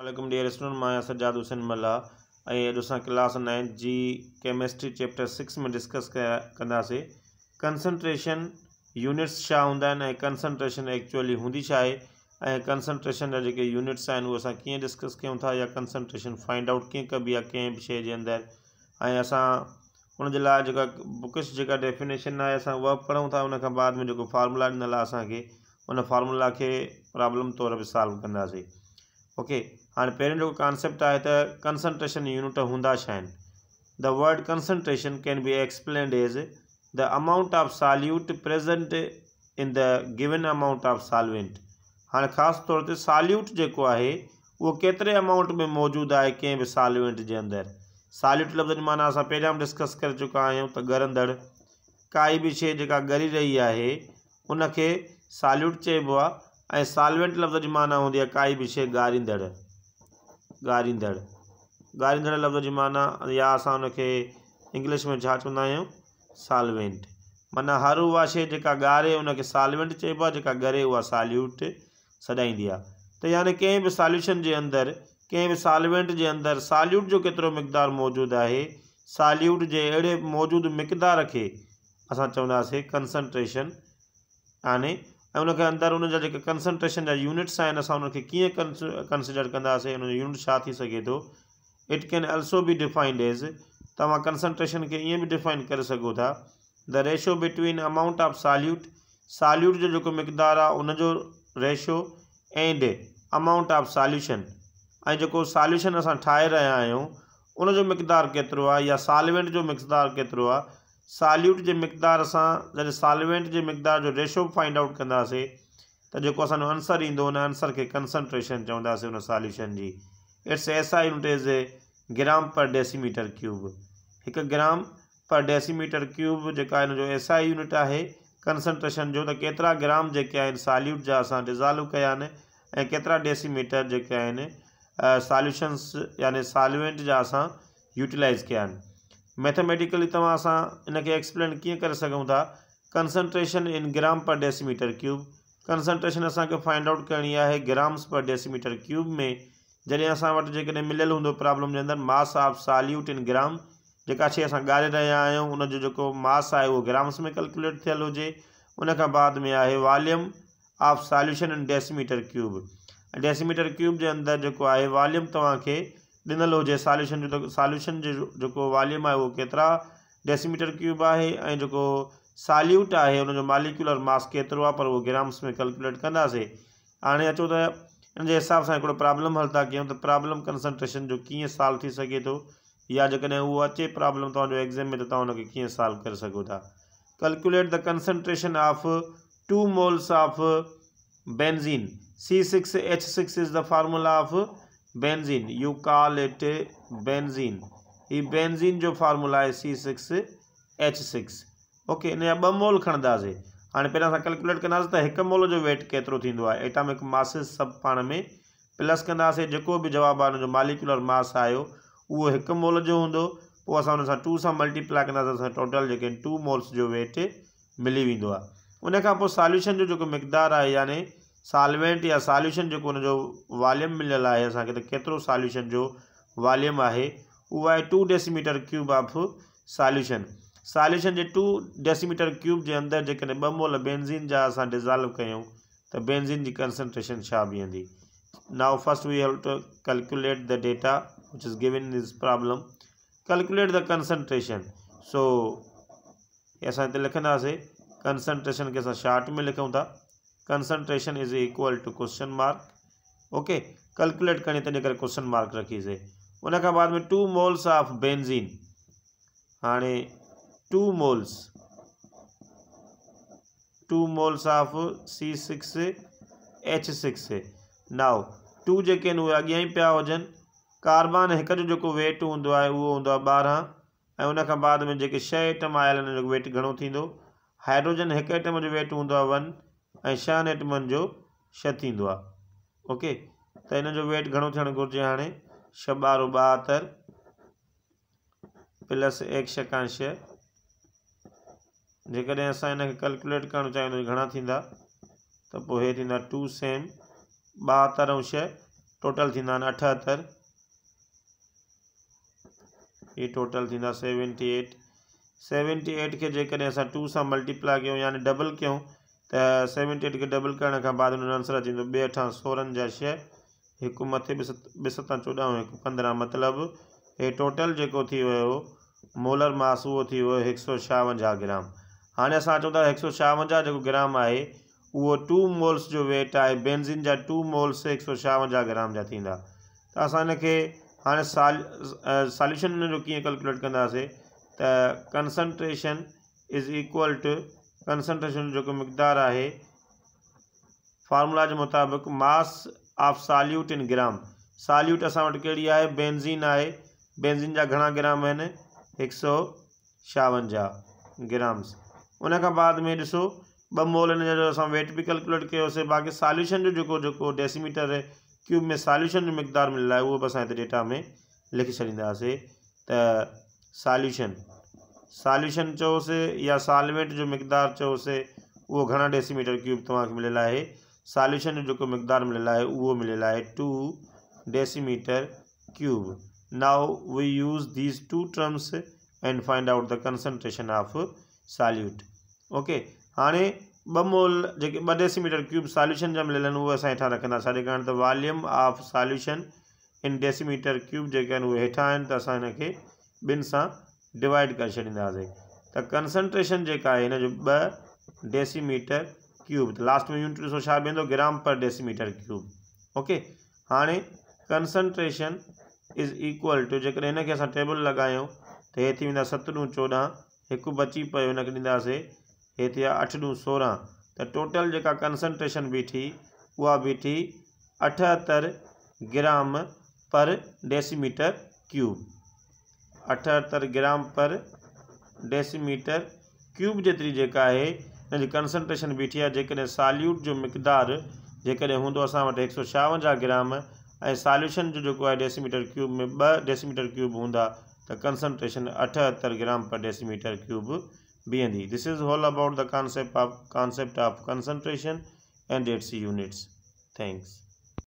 वालेकुम dear student मैं सज्जाद हुसैन मल्ला ऐं क्लास नाइंथ जी केमिस्ट्री चैप्टर सिक्स में डिस्कस कया कंदासीं यूनिट्स छा हूंदा एक्चुअली हूंदी छा आहे ऐं कंसंट्रेशन जा यूनिट्स आहिनि अस असां कीअं डिस्कस कयूं था या कंसंट्रेशन फाइंड आउट कीअं कबी आहे कंहिं बि शइ जे अंदरि ऐं असां जो डेफिनेशन आहे अस उहा पढ़ूं था उनखां बाद में जेको फार्मूला ॾिनल आहे उन फार्मूला खे प्रॉब्लम तौर पर सॉल्व कंदासीं ओके हाणे पहिरियों जेको कॉन्सेप्ट आहे त कंसन्ट्रेशन यूनिट हूंदा छा आहिनि the word concentration can be explained as the amount of solute present in the given amount of solvent हाणे ख़ासि तौर ते साल्यूट जेको आहे उहो केतिरे अमाउंट में मौजूदु आहे कंहिं बि सालवेंट जे अंदरि साल्यूट लफ़्ज़नि माना असां पहिरियां बि डिस्कस करे चुका आहियूं त ॻरंदड़ काई बि शइ जेका ॻरी रही आहे उनखे साल्युट चइबो आहे ऐं सालवेंट लफ़्ज़ जी माना हूंदी आहे काई बि शइ ॻारींदड़ ॻारींदड़ ॻारींदड़ लफ़्ज़ जी माना या असां हुनखे इंग्लिश में छा चवंदा आहियूं सालवेंट माना हर उहा शइ जेका ॻारे हुनखे सालवेंट चइबो आहे जेका ॻरे उहा साल्यूट सॾाईंदी आहे त यानी कंहिं बि सॉल्यूशन जे अंदरि कंहिं बि सालवेंट जे अंदरि साल्यूट जो केतिरो मक़दारु मौजूदु आहे साल्यूट जे अहिड़े मौजूदु मक़दार खे असां चवंदासीं कंसंट्रेशन याने उनखे अंदरि उन जा जेके कंसंट्रेशन जा यूनिट्स आहिनि असां उनखे कीअं कंस कंसिडर कंदासीं हुनजो यूनिट छा थी सघे थो it can also be defined as तव्हां कंसंट्रेशन खे ईअं बि डिफाइन करे सघो था the ratio between amount of solute solute जो जेको मक़दारु आहे उनजो ratio and amount of solution ऐं जेको साल्यूशन असां ठाहे रहिया आहियूं उनजो मक़दारु केतिरो आहे या सालवेंट जो मक़दारु केतिरो आहे सॉल्युट जे मक़दार सां जॾहिं साल्वेंट जे मक़दार जो रेशो फाइंड आउट कंदासीं त जेको असांजो आंसर ईंदो उन आंसर खे कन्सनट्रेशन चवंदासीं उन सॉल्यूशन जी it's S I unit is a gram per decimetre cube हिकु ग्राम पर डेसीमीटर क्यूब जेका आहे हिन जो एस आई यूनिट आहे कन्सट्रेशन जो त केतिरा ग्राम जेके आहिनि सॉल्यूट जा असां डिज़ॉल्व कया आहिनि ऐं केतिरा डेसीमीटर जेके आहिनि सॉल्यूशन्स याने साल्वेंट जा असां यूटिलाइज़ कया आहिनि मैथमेटिकली तव्हां एक्सप्लेन कीअं कर सकूँ था concentration in gram per decimetre cube concentration अस फाइंड आउट करनी है ग्राम्स पर डेसीमीटर क्यूब में जैसे अस वटि जेकॾहिं मिलियल प्रॉब्लम के अंदर मास ऑफ सॉल्यूट इन ग्राम जी शइ असां ॻाल्हे रहिया उन जो जो मास है वो ग्राम्स में कैलकुलेट थियल हुजे बाद में है volume of solution in decimetre cube decimetre cube के अंदर जो है वॉल्यूम तव्हांखे ॾिनल हुजे सॉल्यूशन जो त सॉल्यूशन जो जेको वॉल्यूम आहे उहो केतिरा डेसीमीटर क्यूब आहे ऐं जेको सॉल्यूट आहे हुनजो मालिक्युलर मास केतिरो आहे पर उहो ग्राम्स में कैलकुलेट कंदासीं हाणे अचो त हिन जे हिसाब सां हिकिड़ो प्रॉब्लम हल था कयूं त प्रॉब्लम कंसंट्रेशन जो कीअं सॉल्व थी सघे थो या जेकॾहिं उहो अचे प्रॉब्लम तव्हांजो एग्ज़ाम में त तव्हां हुनखे कीअं सॉल्व करे सघो था calculate the concentration of two moles of benzene C six H six is the formula of benzene you call it benzene ही बेनजीन जो फॉर्मुला आहे C six H six okay इनजा ॿ माल हाणे पहिरियों असां केल्कुलेट कंदासीं त जो वेट केतिरो थींदो आहे ऐटामिक मासिस सभु पाण में प्लस कंदासीं जेको बि जवाबु आहे मालिकुलर मास आयो उहो हिकु मोल जो हूंदो पोइ असां हुन सां टू सां मल्टीप्लाई कंदासीं असां टोटल जेके आहिनि टू मोल्स जो वेट मिली वेंदो आहे उनखां पोइ सॉल्यूशन जो जेको मिकदारु आहे सालवेंट या सॉल्यूशन जो उनको वॉल्यूम मिलल है असांखे त सॉल्यूशन जो वॉल्यूम है वह है two decimetre cube of solution solution के टू डेसीमीटर क्यूब के अंदर जेकॾहिं ॿ मोल बेंज़ीन जा असां डिज़ॉल्व क्यों त बेंज़ीन जी कंसनट्रेशन छा बीहंदी now first we have to calculate the data which is given in problem calculate the the सो ये अस हिते लिखंदासीं कंसनट्रेशन के शॉर्ट में लिखूँ था concentration is equal to question mark okay calculate करने तरीक़े क्वेश्चन मार्क रखी से उन बाद में टू मोल्स ऑफ बेंज़ीन हाणे two moles two moles of C six H six now two जेके आहिनि उहे अॻियां ई कार्बन एक जो जो वेट हूंदो आहे उहो उन बाद में जेके छह आइटम आयल वेट घणो हाइड्रोजन एक आइटम जो वेट हूंदो वन ऐं शान एटमन जो छह ओके त हिन वेट घणो थियणु घुरिजे हाणे छह ॿारो बहत्तर प्लस एक छकान छह जेकॾहिं असां हिनखे कैलकुलेट करणु चाहियूं त घणा थींदा त टू सेम ॿाहतरि ऐं छह टोटल थन्दा अठहत्तर ये टोटल थींदा सेवनटी एट सेवेंटी एट के जेकॾहिं असां टू से मल्टीप्लाई क्यों यानी डबल क्यों त सेवनटी एट खे डबल करण खां बाद हुन आंसर अची वेंदो ॿिए अठां सोरहनि जा छह हिकु मथे ॿिसता चोॾहं हिकु पंद्रहं मतिलबु हे टोटल जेको थी वियो मोलर मास उहो थी वियो हिकु सौ छावंजाह ग्राम हाणे असां चऊं था हिकु सौ छावंजाह जेको ग्राम आहे उहो टू मोल्स जो वेट आहे बेनज़िन जा टू मोल्स हिकु सौ छावंजाह ग्राम जा थींदा त असां हिनखे हाणे साल सॉल्यूशन हुनजो कीअं कैलकुलेट कंदासीं त concentration is equal to concentration जो कि मकदार है फार्मूला के मुताबिक़ mass of solute in gram solute अस कड़ी है बेंज़ीन है बेंज़ीन जा घणा ग्राम है एक सौ छावंजाहु ग्राम्स उन बाद में ऐसो ब मोल इन जो असां वेट भी कैलकुलेट किया बाक़ी सॉल्यूशन जो जो जो डेसीमीटर क्यूब में सॉल्यूशन जो मकदार मिल रहा है वो असां डेटा में लिखी छॾींदासीं तो सॉल्यूशन सॉल्यूशन चौसे या सॉलवेंट जो मिकदार चौसे वो घना डेसीमीटर क्यूब तुम मिले है सॉल्यूशन जो को मिकदार मिले है वो मिले है two decimetre cube now we use these two terms and find out the concentration of solute okay हाँ बोल बेसीमीटर क्यूब सॉल्यूशन जो मिलन वो असा हेठा रखा छाने तो volume of solution in decimetre cube जो हेठा तो असा इनके बिन सा डिवाइड कर छॾींदासीं त कंसंट्रेशन जो ॿ डेसीमीटर क्यूब लास्ट में यूनिट ॾिसो gram per decimetre cube okay हाँ कंसंट्रेशन इज़ इक्वल टू जो हिनखे असां टेबल लॻायूं तो ये थी वेंदा सतरूं चोॾहं बची पियो हिनखे ॾींदासीं हे अठ ॾूं सोरहं त टोटल जेका कंसंट्रेशन बीठी उ बीठी अठहत्तर ग्राम पर डेसीमीटर क्यूब अठहत्तर ग्राम पर डेसीमीटर क्यूब जी जो आहे हिनजी कंसनट्रेशन बीठी है जैसे सॉल्यूट जो मकदार जैसे होंद अस एक सौ छवंजा ग्राम ए सॉल्यूशन जो जो है डेसीमीटर क्यूब में ब डेसीमीटर क्यूब हूँ तो कंसनट्रेशन अठहत्तर ग्राम पर डेसीमीटर क्यूब बीहंदी this is all about the concept of concept of concentration and its units thanks